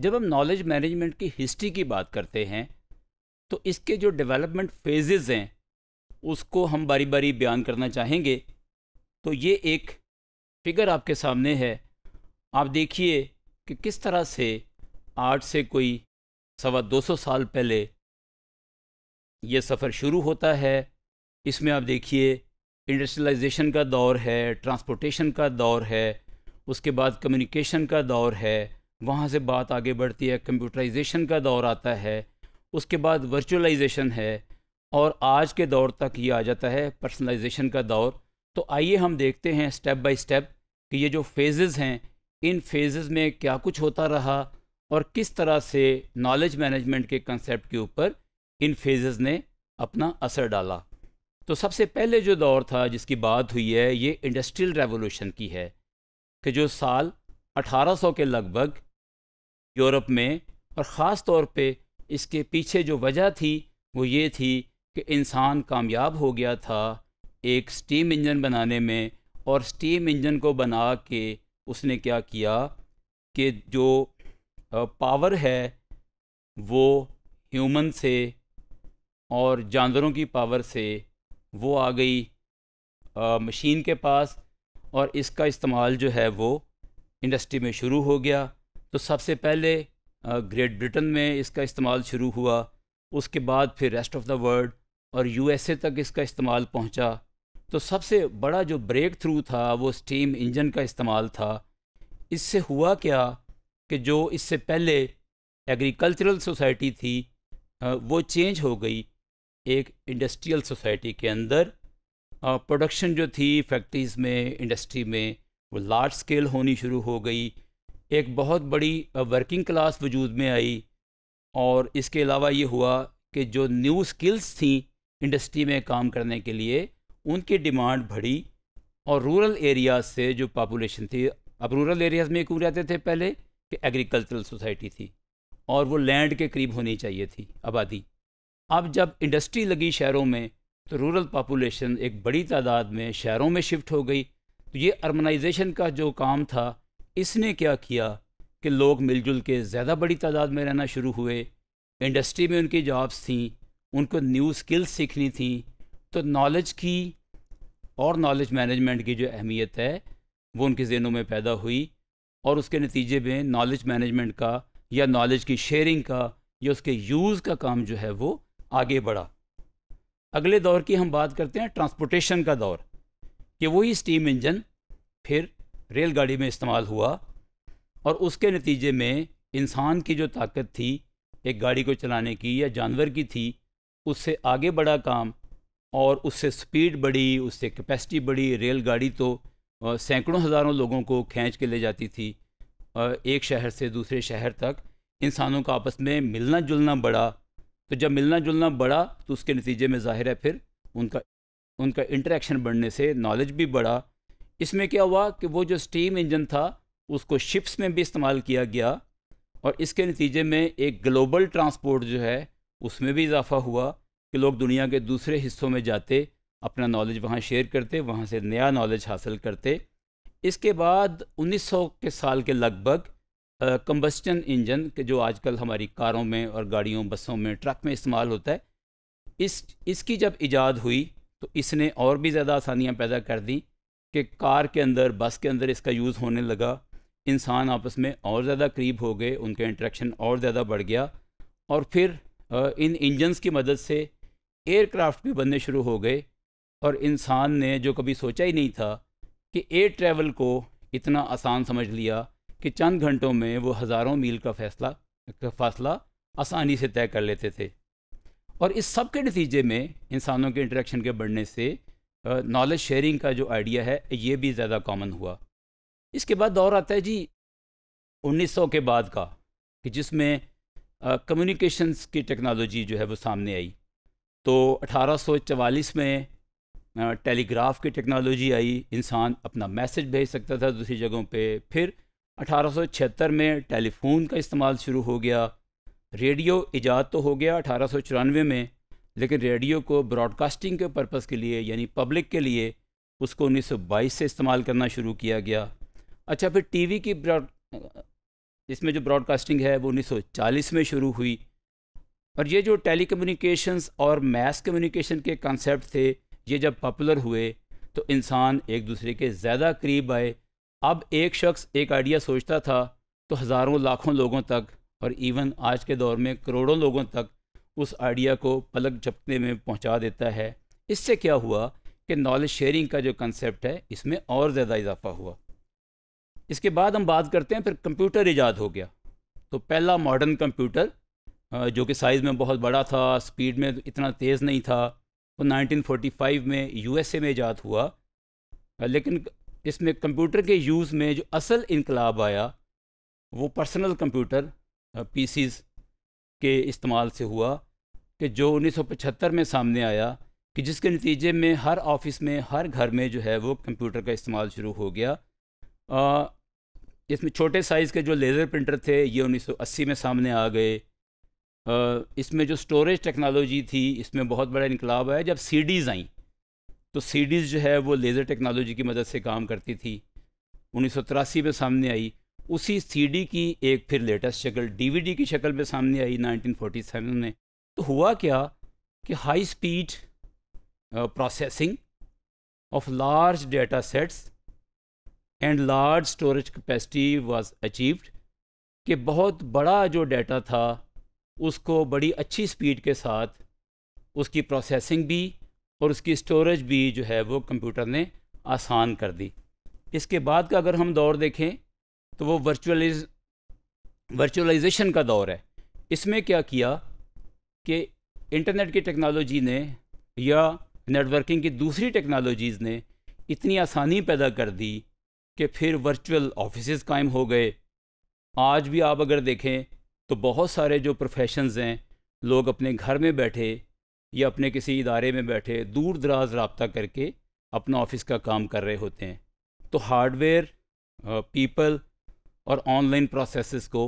जब हम knowledge management की हिस्ट्री की बात करते हैं तो इसके जो डेवलपमेंट फेजेस हैं उसको हम बारी बारी बयान करना चाहेंगे तो ये एक फिगर आपके सामने है आप देखिए कि किस तरह से आठ से कोई सवा दो सौ साल पहले ये सफ़र शुरू होता है इसमें आप देखिए इंडस्ट्रियलाइजेशन का दौर है ट्रांसपोर्टेशन का दौर है उसके बाद कम्युनिकेशन का दौर है वहाँ से बात आगे बढ़ती है कंप्यूटराइजेशन का दौर आता है उसके बाद वर्चुअलाइजेशन है और आज के दौर तक ये आ जाता है पर्सनलाइजेशन का दौर तो आइए हम देखते हैं स्टेप बाय स्टेप कि ये जो फेजेस हैं इन फेजेस में क्या कुछ होता रहा और किस तरह से नॉलेज मैनेजमेंट के कंसेप्ट के ऊपर इन फेजेस ने अपना असर डाला तो सबसे पहले जो दौर था जिसकी बात हुई है ये इंडस्ट्रियल रेवोल्यूशन की है कि जो साल 1800 के लगभग यूरोप में और ख़ास तौर पे इसके पीछे जो वजह थी वो ये थी कि इंसान कामयाब हो गया था एक स्टीम इंजन बनाने में और स्टीम इंजन को बना के उसने क्या किया कि जो पावर है वो ह्यूमन से और जानवरों की पावर से वो आ गई आ, मशीन के पास और इसका इस्तेमाल जो है वो इंडस्ट्री में शुरू हो गया तो सबसे पहले ग्रेट ब्रिटेन में इसका इस्तेमाल शुरू हुआ उसके बाद फिर रेस्ट ऑफ द वर्ल्ड और यूएसए तक इसका इस्तेमाल पहुंचा तो सबसे बड़ा जो ब्रेक थ्रू था वो स्टीम इंजन का इस्तेमाल था इससे हुआ क्या कि जो इससे पहले एग्रीकल्चरल सोसाइटी थी वो चेंज हो गई एक इंडस्ट्रियल सोसाइटी के अंदर प्रोडक्शन जो थी फैक्ट्रीज़ में इंडस्ट्री में वो लार्ज स्केल होनी शुरू हो गई एक बहुत बड़ी वर्किंग क्लास वजूद में आई और इसके अलावा ये हुआ कि जो न्यू स्किल्स थी इंडस्ट्री में काम करने के लिए उनकी डिमांड बढ़ी और रूरल एरियाज से जो पापोलेशन थी अब रूरल एरियाज़ में क्यों रहते थे पहले कि एग्रीकल्चरल सोसाइटी थी और वो लैंड के करीब होनी चाहिए थी आबादी अब जब इंडस्ट्री लगी शहरों में तो रूरल पापुलेशन एक बड़ी तादाद में शहरों में शिफ्ट हो गई तो ये अर्बनाइजेशन का जो काम था इसने क्या किया कि लोग मिलजुल के ज़्यादा बड़ी तादाद में रहना शुरू हुए इंडस्ट्री में उनकी जॉब्स थी उनको न्यू स्किल्स सीखनी थी तो नॉलेज की और नॉलेज मैनेजमेंट की जो अहमियत है वो उनके जहनों में पैदा हुई और उसके नतीजे में नॉलेज मैनेजमेंट का या नॉलेज की शेयरिंग का या उसके यूज़ का काम जो है वो आगे बढ़ा अगले दौर की हम बात करते हैं ट्रांसपोर्टेशन का दौर कि वही स्टीम इंजन फिर रेलगाड़ी में इस्तेमाल हुआ और उसके नतीजे में इंसान की जो ताकत थी एक गाड़ी को चलाने की या जानवर की थी उससे आगे बढ़ा काम और उससे स्पीड बढ़ी उससे कैपेसिटी बढ़ी रेलगाड़ी तो सैकड़ों हज़ारों लोगों को खींच के ले जाती थी एक शहर से दूसरे शहर तक इंसानों का आपस में मिलना जुलना बढ़ा तो जब मिलना जुलना बढ़ा तो उसके नतीजे में ज़ाहिर है फिर उनका उनका इंटरेक्शन बढ़ने से नॉलेज भी बढ़ा इसमें क्या हुआ कि वो जो स्टीम इंजन था उसको शिप्स में भी इस्तेमाल किया गया और इसके नतीजे में एक ग्लोबल ट्रांसपोर्ट जो है उसमें भी इजाफा हुआ कि लोग दुनिया के दूसरे हिस्सों में जाते अपना नॉलेज वहाँ शेयर करते वहाँ से नया नॉलेज हासिल करते इसके बाद 1900 के साल के लगभग कम्बस्टन इंजन के जो आजकल हमारी कारों में और गाड़ियों बसों में ट्रक में इस्तेमाल होता है इस इसकी जब इजाद हुई तो इसने और भी ज़्यादा आसानियाँ पैदा कर दी कि कार के अंदर बस के अंदर इसका यूज़ होने लगा इंसान आपस में और ज़्यादा करीब हो गए उनका इंट्रैक्शन और ज़्यादा बढ़ गया और फिर इन इंजन्स की मदद से एयरक्राफ्ट भी बनने शुरू हो गए और इंसान ने जो कभी सोचा ही नहीं था कि एयर ट्रैवल को इतना आसान समझ लिया कि चंद घंटों में वो हज़ारों मील का फैसला का फासला आसानी से तय कर लेते थे और इस सब के नतीजे में इंसानों के इंट्रैक्शन के बढ़ने से नॉलेज शेयरिंग का जो आइडिया है ये भी ज़्यादा कॉमन हुआ इसके बाद दौर आता है जी 1900 के बाद का कि जिसमें कम्युनिकेशंस की टेक्नोलॉजी जो है वो सामने आई तो 1844 में टेलीग्राफ की टेक्नोलॉजी आई इंसान अपना मैसेज भेज सकता था दूसरी जगहों पे फिर 1876 में टेलीफोन का इस्तेमाल शुरू हो गया रेडियो इजाद तो हो गया अठारह में लेकिन रेडियो को ब्रॉडकास्टिंग के पर्पज़ के लिए यानी पब्लिक के लिए उसको 1922 से इस्तेमाल करना शुरू किया गया अच्छा फिर टीवी की ब्रॉड इसमें जो ब्रॉडकास्टिंग है वो 1940 में शुरू हुई और ये जो टेली और मैस कम्युनिकेशन के कॉन्सेप्ट थे ये जब पॉपुलर हुए तो इंसान एक दूसरे के ज़्यादा करीब आए अब एक शख्स एक आइडिया सोचता था तो हज़ारों लाखों लोगों तक और इवन आज के दौर में करोड़ों लोगों तक उस आइडिया को पलक झपकने में पहुंचा देता है इससे क्या हुआ कि नॉलेज शेयरिंग का जो कंसेप्ट है इसमें और ज़्यादा इजाफा हुआ इसके बाद हम बात करते हैं फिर कंप्यूटर ईजाद हो गया तो पहला मॉडर्न कंप्यूटर जो कि साइज़ में बहुत बड़ा था स्पीड में इतना तेज़ नहीं था वो नाइनटीन में यू में ईजाद हुआ लेकिन इसमें कंप्यूटर के यूज़ में जो असल इनकलाब आया वो पर्सनल कंप्यूटर पीसीज के इस्तेमाल से हुआ कि जो 1975 में सामने आया कि जिसके नतीजे में हर ऑफिस में हर घर में जो है वो कंप्यूटर का इस्तेमाल शुरू हो गया आ, इसमें छोटे साइज़ के जो लेज़र प्रिंटर थे ये 1980 में सामने आ गए आ, इसमें जो स्टोरेज टेक्नोलॉजी थी इसमें बहुत बड़ा इनकलाब आया जब डीज़ आई तो डीज़ जो है वो लेज़र टेक्नोलॉजी की मदद से काम करती थी उन्नीस में सामने आई उसी सीडी की एक फिर लेटेस्ट शक्ल डीवीडी की शक्ल में सामने आई 1947 में तो हुआ क्या कि high speed processing of large data sets and large storage capacity was achieved कि बहुत बड़ा जो डेटा था उसको बड़ी अच्छी स्पीड के साथ उसकी प्रोसेसिंग भी और उसकी स्टोरेज भी जो है वो कंप्यूटर ने आसान कर दी इसके बाद का अगर हम दौर देखें तो वो वर्चुअलाइज वर्चुअलाइजेशन का दौर है इसमें क्या किया कि इंटरनेट की टेक्नोलॉजी ने या नेटवर्किंग की दूसरी टेक्नोलॉजीज़ ने इतनी आसानी पैदा कर दी कि फिर वर्चुअल ऑफिस कायम हो गए आज भी आप अगर देखें तो बहुत सारे जो प्रोफेशंस हैं लोग अपने घर में बैठे या अपने किसी इदारे में बैठे दूर दराज रबता करके अपना ऑफिस का काम कर रहे होते हैं तो हार्डवेयर पीपल और ऑनलाइन प्रोसेसेस को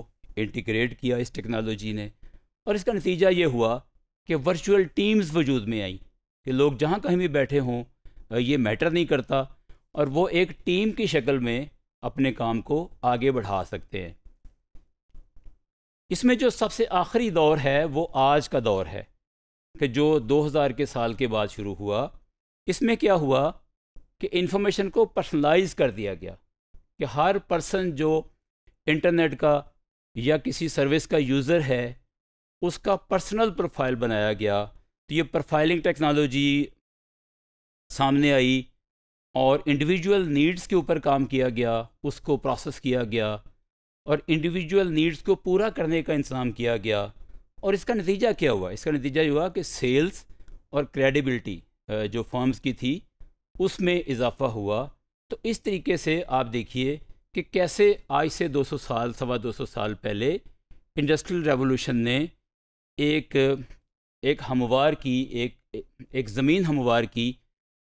इंटीग्रेट किया इस टेक्नोलॉजी ने और इसका नतीजा ये हुआ कि वर्चुअल टीम्स वजूद में आई कि लोग जहाँ कहीं भी बैठे हों ये मैटर नहीं करता और वो एक टीम की शक्ल में अपने काम को आगे बढ़ा सकते हैं इसमें जो सबसे आखिरी दौर है वो आज का दौर है कि जो 2000 के साल के बाद शुरू हुआ इसमें क्या हुआ कि इन्फॉर्मेशन को पर्सनलाइज कर दिया गया कि हर पर्सन जो इंटरनेट का या किसी सर्विस का यूज़र है उसका पर्सनल प्रोफाइल बनाया गया तो ये प्रोफाइलिंग टेक्नोलॉजी सामने आई और इंडिविजुअल नीड्स के ऊपर काम किया गया उसको प्रोसेस किया गया और इंडिविजुअल नीड्स को पूरा करने का इंतजाम किया गया और इसका नतीजा क्या हुआ इसका नतीजा ये हुआ कि सेल्स और क्रेडिबिलिटी जो फॉर्म्स की थी उसमें इजाफा हुआ तो इस तरीके से आप देखिए कि कैसे आज से 200 साल सवा 200 साल पहले इंडस्ट्रियल रेवोल्यूशन ने एक एक हमवार की एक एक ज़मीन हमवार की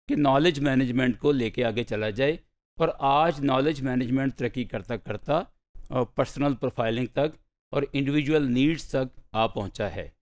कि नॉलेज मैनेजमेंट को लेके आगे चला जाए और आज नॉलेज मैनेजमेंट तरक्की करता करता पर्सनल प्रोफाइलिंग तक और इंडिविजुअल नीड्स तक आ पहुंचा है